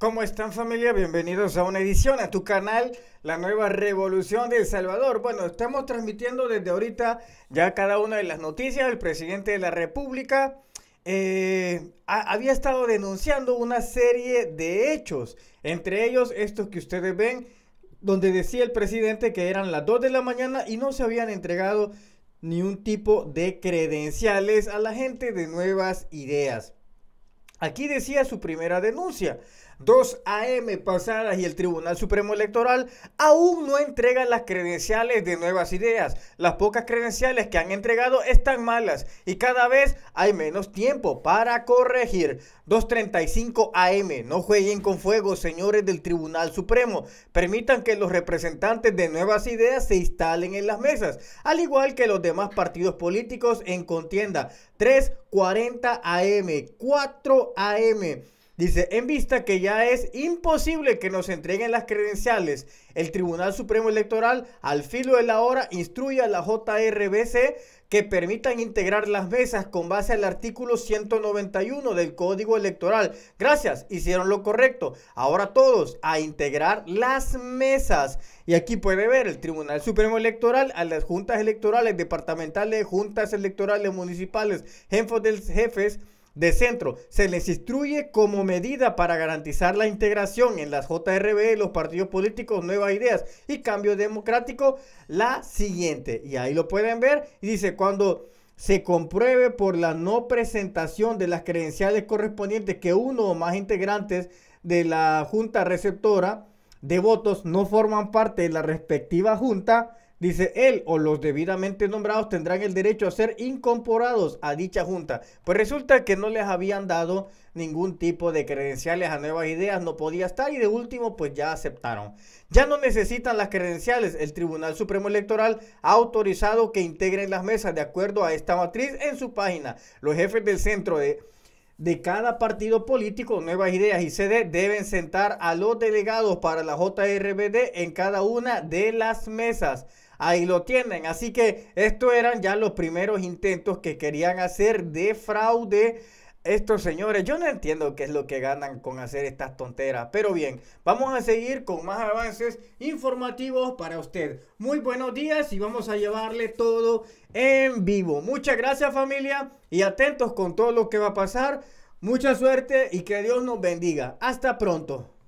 ¿Cómo están familia? Bienvenidos a una edición a tu canal, la nueva revolución de El Salvador. Bueno, estamos transmitiendo desde ahorita ya cada una de las noticias. El presidente de la República eh, había estado denunciando una serie de hechos, entre ellos estos que ustedes ven, donde decía el presidente que eran las 2 de la mañana y no se habían entregado ni un tipo de credenciales a la gente de nuevas ideas. Aquí decía su primera denuncia. 2 a.m. pasadas y el Tribunal Supremo Electoral aún no entregan las credenciales de nuevas ideas. Las pocas credenciales que han entregado están malas y cada vez hay menos tiempo para corregir. 2.35 a.m. No jueguen con fuego, señores del Tribunal Supremo. Permitan que los representantes de nuevas ideas se instalen en las mesas, al igual que los demás partidos políticos en contienda. 3.40 a.m. 4 a.m. Dice, en vista que ya es imposible que nos entreguen las credenciales, el Tribunal Supremo Electoral al filo de la hora instruye a la JRBC que permitan integrar las mesas con base al artículo 191 del Código Electoral. Gracias, hicieron lo correcto. Ahora todos a integrar las mesas. Y aquí puede ver el Tribunal Supremo Electoral a las juntas electorales, departamentales, juntas electorales municipales, jefes, jefes de centro se les instruye como medida para garantizar la integración en las JRB los partidos políticos Nuevas Ideas y Cambio Democrático la siguiente. Y ahí lo pueden ver y dice cuando se compruebe por la no presentación de las credenciales correspondientes que uno o más integrantes de la junta receptora de votos no forman parte de la respectiva junta, Dice, él o los debidamente nombrados tendrán el derecho a ser incorporados a dicha junta. Pues resulta que no les habían dado ningún tipo de credenciales a nuevas ideas, no podía estar y de último pues ya aceptaron. Ya no necesitan las credenciales, el Tribunal Supremo Electoral ha autorizado que integren las mesas de acuerdo a esta matriz en su página. Los jefes del centro de de cada partido político, Nuevas Ideas y CD, deben sentar a los delegados para la JRBD en cada una de las mesas ahí lo tienen. Así que estos eran ya los primeros intentos que querían hacer de fraude estos señores, yo no entiendo qué es lo que ganan con hacer estas tonteras, pero bien, vamos a seguir con más avances informativos para usted. Muy buenos días y vamos a llevarle todo en vivo. Muchas gracias familia y atentos con todo lo que va a pasar. Mucha suerte y que Dios nos bendiga. Hasta pronto.